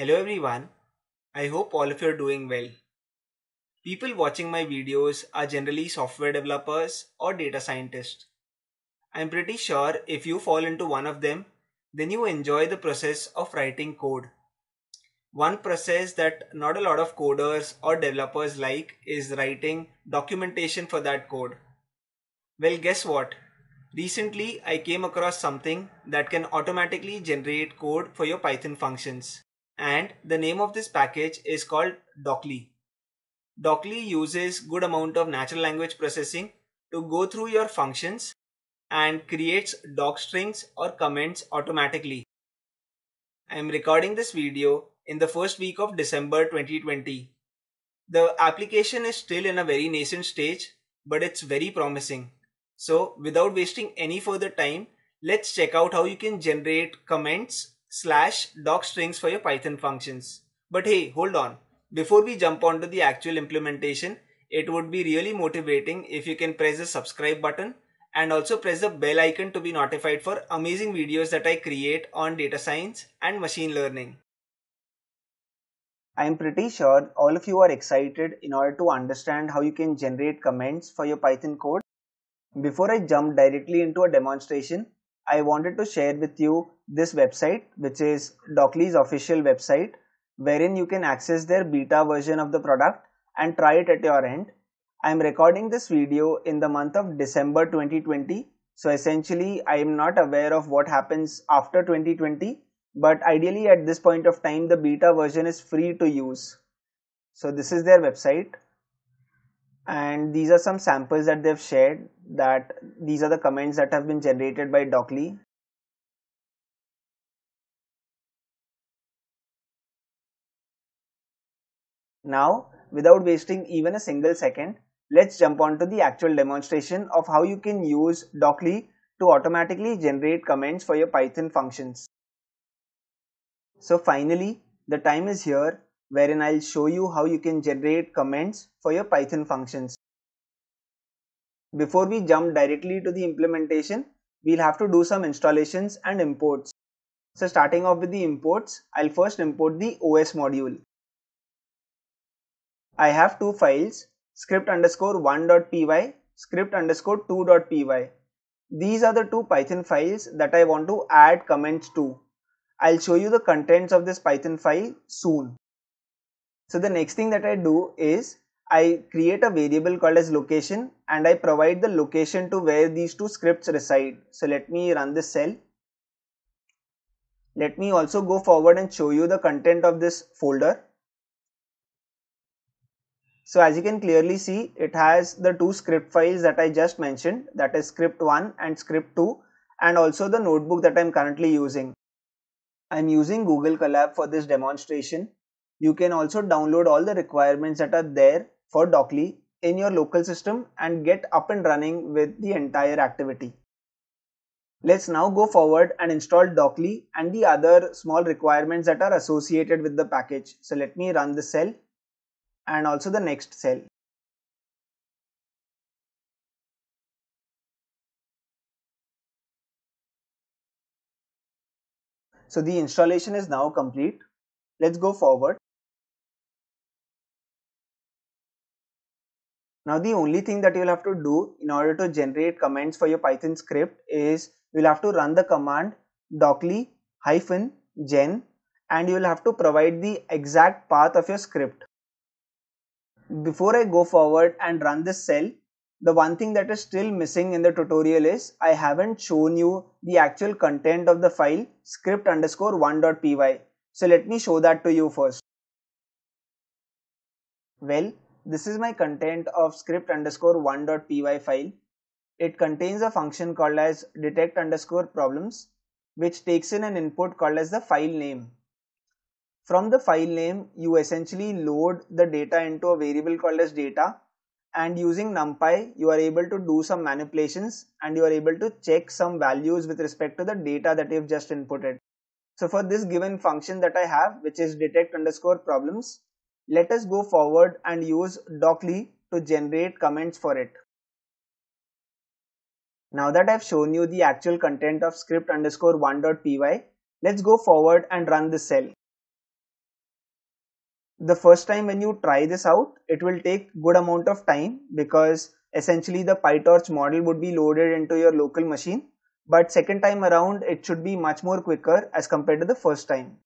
Hello everyone, I hope all of you are doing well. People watching my videos are generally software developers or data scientists. I'm pretty sure if you fall into one of them, then you enjoy the process of writing code. One process that not a lot of coders or developers like is writing documentation for that code. Well, guess what? Recently, I came across something that can automatically generate code for your Python functions and the name of this package is called Docly. Docly uses good amount of natural language processing to go through your functions and creates docstrings or comments automatically. I am recording this video in the first week of December 2020. The application is still in a very nascent stage, but it's very promising. So without wasting any further time, let's check out how you can generate comments slash docstrings for your Python functions. But hey, hold on. Before we jump onto the actual implementation, it would be really motivating if you can press the subscribe button and also press the bell icon to be notified for amazing videos that I create on data science and machine learning. I am pretty sure all of you are excited in order to understand how you can generate comments for your Python code. Before I jump directly into a demonstration, I wanted to share with you this website, which is Dockley's official website, wherein you can access their beta version of the product and try it at your end. I am recording this video in the month of December 2020. So essentially, I am not aware of what happens after 2020, but ideally at this point of time, the beta version is free to use. So this is their website and these are some samples that they've shared that these are the comments that have been generated by Dockley Now, without wasting even a single second, let's jump on to the actual demonstration of how you can use Dockley to automatically generate comments for your Python functions. So finally, the time is here wherein I'll show you how you can generate comments for your Python functions. Before we jump directly to the implementation, we'll have to do some installations and imports. So starting off with the imports, I'll first import the OS module. I have two files, script underscore 1.py, script underscore 2.py. These are the two Python files that I want to add comments to. I'll show you the contents of this Python file soon. So the next thing that I do is I create a variable called as location and I provide the location to where these two scripts reside. So let me run this cell. Let me also go forward and show you the content of this folder. So as you can clearly see, it has the two script files that I just mentioned that is script 1 and script 2 and also the notebook that I'm currently using. I'm using Google Collab for this demonstration you can also download all the requirements that are there for Dockly in your local system and get up and running with the entire activity. Let's now go forward and install Dockly and the other small requirements that are associated with the package. So let me run the cell and also the next cell. So the installation is now complete. Let's go forward Now the only thing that you'll have to do in order to generate comments for your Python script is you'll have to run the command docly hyphen gen and you'll have to provide the exact path of your script. Before I go forward and run this cell, the one thing that is still missing in the tutorial is I haven't shown you the actual content of the file script underscore 1.py. So let me show that to you first. Well, this is my content of script underscore one dot py file. It contains a function called as detect underscore problems which takes in an input called as the file name. From the file name, you essentially load the data into a variable called as data and using NumPy, you are able to do some manipulations and you are able to check some values with respect to the data that you've just inputted. So for this given function that I have, which is detect underscore problems, let us go forward and use Docly to generate comments for it. Now that I've shown you the actual content of script underscore 1.py, let's go forward and run this cell. The first time when you try this out, it will take good amount of time because essentially the PyTorch model would be loaded into your local machine. But second time around, it should be much more quicker as compared to the first time.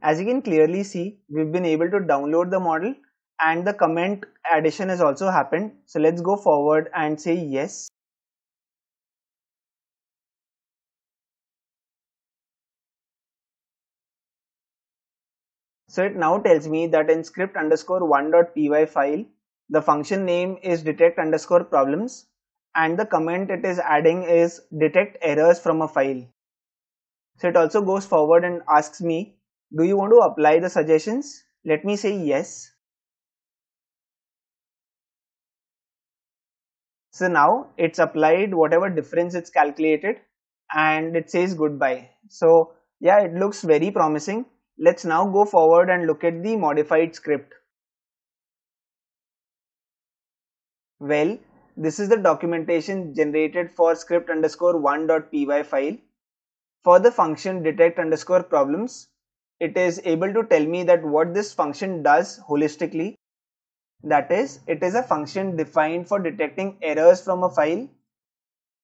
As you can clearly see, we've been able to download the model and the comment addition has also happened. So let's go forward and say yes. So it now tells me that in script underscore one py file, the function name is detect underscore problems and the comment it is adding is detect errors from a file. So it also goes forward and asks me do you want to apply the suggestions? Let me say yes. So now it's applied whatever difference it's calculated and it says goodbye. So yeah, it looks very promising. Let's now go forward and look at the modified script. Well, this is the documentation generated for script underscore one dot py file. For the function detect underscore problems, it is able to tell me that what this function does holistically. That is, it is a function defined for detecting errors from a file.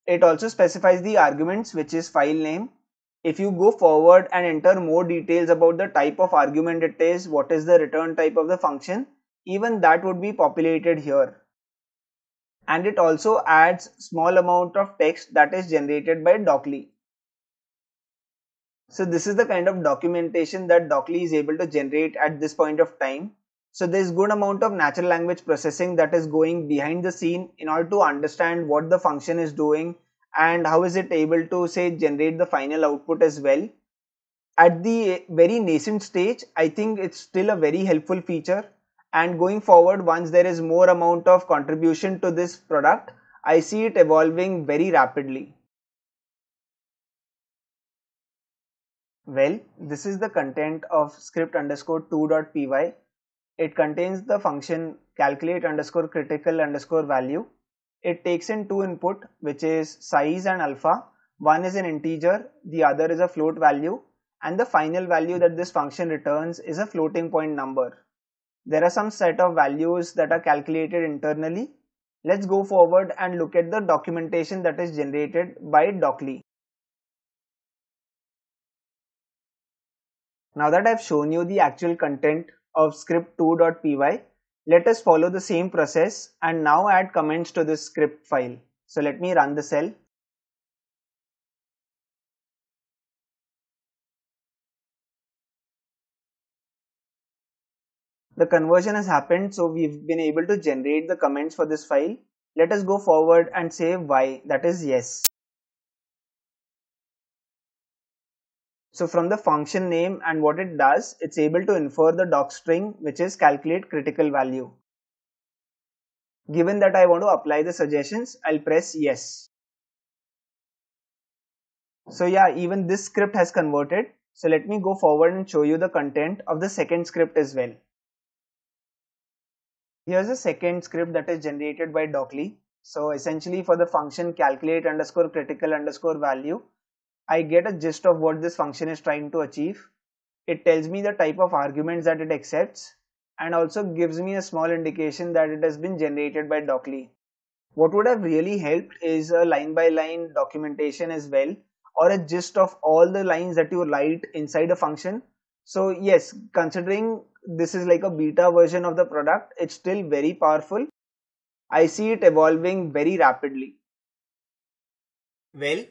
It also specifies the arguments, which is file name. If you go forward and enter more details about the type of argument it is, what is the return type of the function, even that would be populated here. And it also adds small amount of text that is generated by Dockley. So this is the kind of documentation that Docly is able to generate at this point of time. So there's good amount of natural language processing that is going behind the scene in order to understand what the function is doing and how is it able to say generate the final output as well. At the very nascent stage, I think it's still a very helpful feature and going forward once there is more amount of contribution to this product, I see it evolving very rapidly. Well, this is the content of script underscore 2.py. It contains the function calculate underscore critical underscore value. It takes in two input which is size and alpha. One is an integer, the other is a float value and the final value that this function returns is a floating point number. There are some set of values that are calculated internally. Let's go forward and look at the documentation that is generated by Docly. Now that I've shown you the actual content of script2.py, let us follow the same process and now add comments to this script file. So let me run the cell. The conversion has happened so we've been able to generate the comments for this file. Let us go forward and say y that is yes. So from the function name and what it does, it's able to infer the docstring which is calculate critical value. Given that I want to apply the suggestions, I'll press yes. So yeah, even this script has converted. So let me go forward and show you the content of the second script as well. Here's a second script that is generated by Docly. So essentially for the function calculate underscore critical underscore value, I get a gist of what this function is trying to achieve. It tells me the type of arguments that it accepts and also gives me a small indication that it has been generated by Dockley. What would have really helped is a line by line documentation as well or a gist of all the lines that you write inside a function. So yes, considering this is like a beta version of the product, it's still very powerful. I see it evolving very rapidly. Well,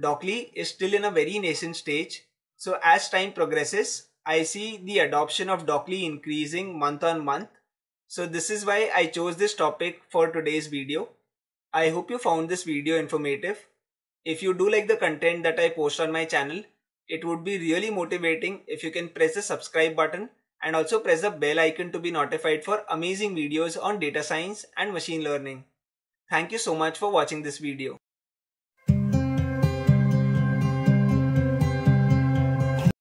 Dockley is still in a very nascent stage. So as time progresses, I see the adoption of Dockley increasing month on month. So this is why I chose this topic for today's video. I hope you found this video informative. If you do like the content that I post on my channel, it would be really motivating if you can press the subscribe button and also press the bell icon to be notified for amazing videos on data science and machine learning. Thank you so much for watching this video.